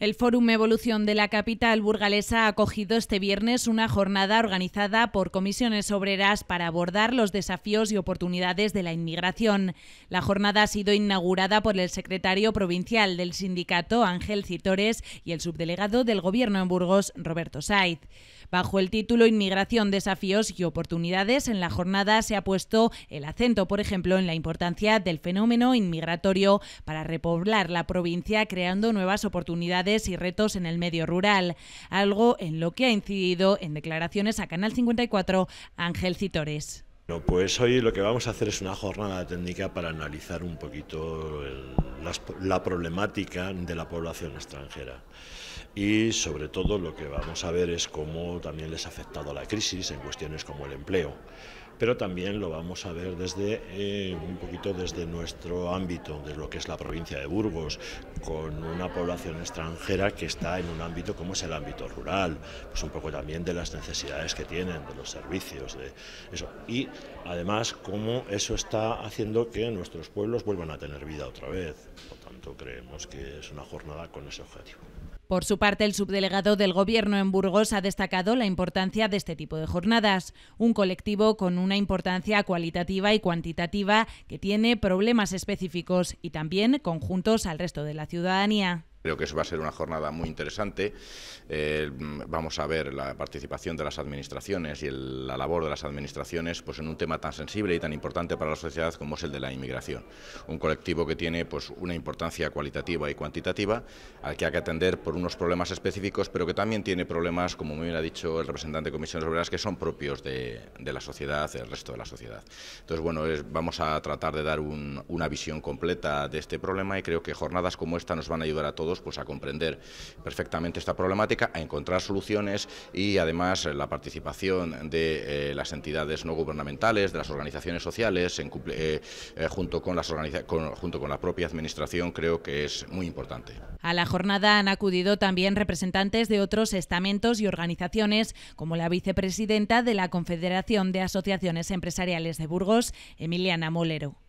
El Fórum Evolución de la capital burgalesa ha acogido este viernes una jornada organizada por comisiones obreras para abordar los desafíos y oportunidades de la inmigración. La jornada ha sido inaugurada por el secretario provincial del sindicato Ángel Citores y el subdelegado del Gobierno en Burgos, Roberto Saiz. Bajo el título Inmigración, desafíos y oportunidades, en la jornada se ha puesto el acento, por ejemplo, en la importancia del fenómeno inmigratorio para repoblar la provincia creando nuevas oportunidades y retos en el medio rural, algo en lo que ha incidido en declaraciones a Canal 54 Ángel Citores. Bueno, pues hoy lo que vamos a hacer es una jornada técnica para analizar un poquito la, problemática de la población extranjera. Y sobre todo lo que vamos a ver es cómo también les ha afectado la crisis en cuestiones como el empleo. Pero también lo vamos a ver desde eh, un poquito desde nuestro ámbito, desde lo que es la provincia de Burgos, con una población extranjera que está en un ámbito como es el ámbito rural, pues un poco también de las necesidades que tienen, de los servicios, de eso. Y Además, cómo eso está haciendo que nuestros pueblos vuelvan a tener vida otra vez. Por tanto, creemos que es una jornada con ese objetivo. Por su parte, el subdelegado del Gobierno en Burgos ha destacado la importancia de este tipo de jornadas, un colectivo con una importancia cualitativa y cuantitativa que tiene problemas específicos y también conjuntos al resto de la ciudadanía. Creo que eso va a ser una jornada muy interesante. Eh, vamos a ver la participación de las administraciones y la labor de las administraciones pues, en un tema tan sensible y tan importante para la sociedad como es el de la inmigración. Un colectivo que tiene pues, una importancia cualitativa y cuantitativa al que hay que atender por unos problemas específicos, pero que también tiene problemas, como muy bien ha dicho el representante de Comisiones Obreras, que son propios de, la sociedad, del resto de la sociedad. Entonces, bueno, vamos a tratar de dar una visión completa de este problema y creo que jornadas como esta nos van a ayudar a todos pues, a comprender perfectamente esta problemática, a encontrar soluciones y además la participación de eh, las entidades no gubernamentales, de las organizaciones sociales, eh, eh, junto, con las junto con la propia administración, creo que es muy importante. A la jornada han acudido también representantes de otros estamentos y organizaciones, como la vicepresidenta de la Confederación de Asociaciones Empresariales de Burgos, Emiliana Molero.